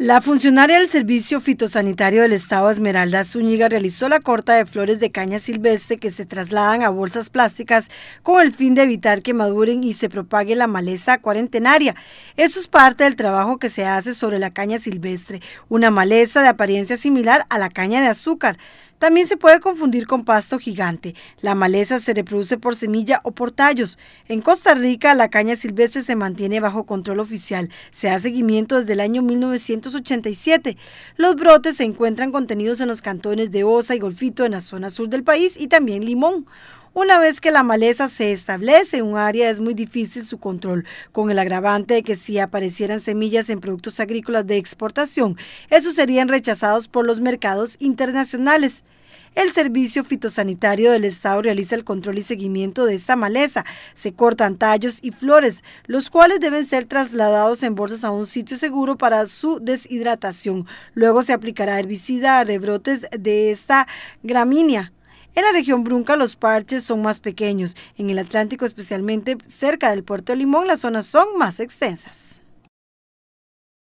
La funcionaria del Servicio Fitosanitario del Estado Esmeralda Zúñiga realizó la corta de flores de caña silvestre que se trasladan a bolsas plásticas con el fin de evitar que maduren y se propague la maleza cuarentenaria. Eso es parte del trabajo que se hace sobre la caña silvestre, una maleza de apariencia similar a la caña de azúcar. También se puede confundir con pasto gigante. La maleza se reproduce por semilla o por tallos. En Costa Rica, la caña silvestre se mantiene bajo control oficial. Se da seguimiento desde el año 1987. Los brotes se encuentran contenidos en los cantones de Osa y Golfito en la zona sur del país y también Limón. Una vez que la maleza se establece en un área es muy difícil su control, con el agravante de que si aparecieran semillas en productos agrícolas de exportación, esos serían rechazados por los mercados internacionales. El Servicio Fitosanitario del Estado realiza el control y seguimiento de esta maleza. Se cortan tallos y flores, los cuales deben ser trasladados en bolsas a un sitio seguro para su deshidratación. Luego se aplicará herbicida a rebrotes de esta gramínea. En la región Brunca los parches son más pequeños. En el Atlántico, especialmente cerca del puerto Limón, las zonas son más extensas.